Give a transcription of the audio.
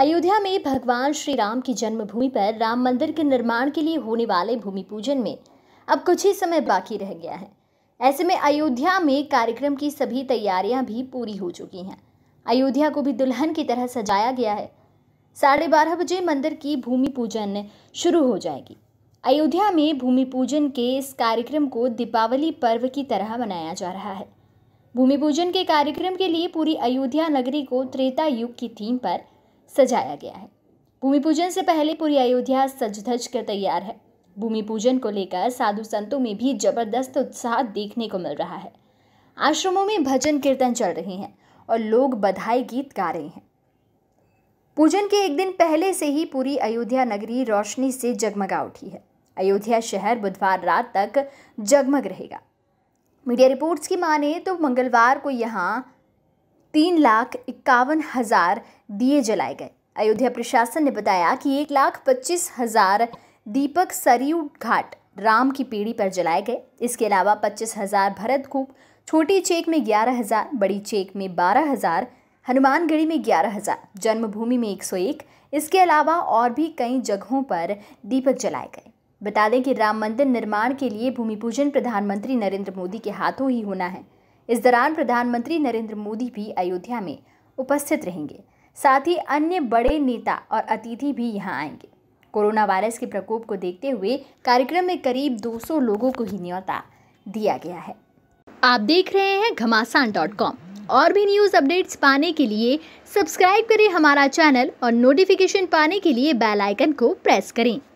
अयोध्या में भगवान श्री राम की जन्मभूमि पर राम मंदिर के निर्माण के लिए होने वाले भूमि पूजन में अब कुछ ही समय बाकी रह गया है ऐसे में अयोध्या में कार्यक्रम की सभी तैयारियां भी पूरी हो चुकी हैं अयोध्या को भी दुल्हन की तरह सजाया गया है साढ़े बारह बजे मंदिर की भूमि पूजन शुरू हो जाएगी अयोध्या में भूमि पूजन के इस कार्यक्रम को दीपावली पर्व की तरह मनाया जा रहा है भूमि पूजन के कार्यक्रम के लिए पूरी अयोध्या नगरी को त्रेता युग की थीम पर सजाया गया है भूमि पूजन से पहले पूरी अयोध्या सज धज कर तैयार है भूमि पूजन को लेकर साधु संतों में भी जबरदस्त उत्साह देखने को मिल रहा है आश्रमों में भजन कीर्तन चल रहे हैं और लोग बधाई गीत गा रहे हैं पूजन के एक दिन पहले से ही पूरी अयोध्या नगरी रोशनी से जगमगा उठी है अयोध्या शहर बुधवार रात तक जगमग रहेगा मीडिया रिपोर्ट्स की माने तो मंगलवार को यहाँ तीन लाख इक्यावन हज़ार दिए जलाए गए अयोध्या प्रशासन ने बताया कि एक लाख पच्चीस हज़ार दीपक सरयू घाट राम की पीढ़ी पर जलाए गए इसके अलावा पच्चीस हज़ार भरत कूप छोटी चेक में ग्यारह हज़ार बड़ी चेक में बारह हज़ार हनुमानगढ़ी में ग्यारह हज़ार जन्मभूमि में एक सौ एक इसके अलावा और भी कई जगहों पर दीपक जलाए गए बता दें कि राम मंदिर निर्माण के लिए भूमि पूजन प्रधानमंत्री नरेंद्र मोदी के हाथों ही होना है इस दौरान प्रधानमंत्री नरेंद्र मोदी भी अयोध्या में उपस्थित रहेंगे साथ ही अन्य बड़े नेता और अतिथि भी यहाँ आएंगे कोरोना वायरस के प्रकोप को देखते हुए कार्यक्रम में करीब 200 लोगों को ही न्योता दिया गया है आप देख रहे हैं घमासान डॉट कॉम और भी न्यूज़ अपडेट्स पाने के लिए सब्सक्राइब करें हमारा चैनल और नोटिफिकेशन पाने के लिए बेल आइकन को प्रेस करें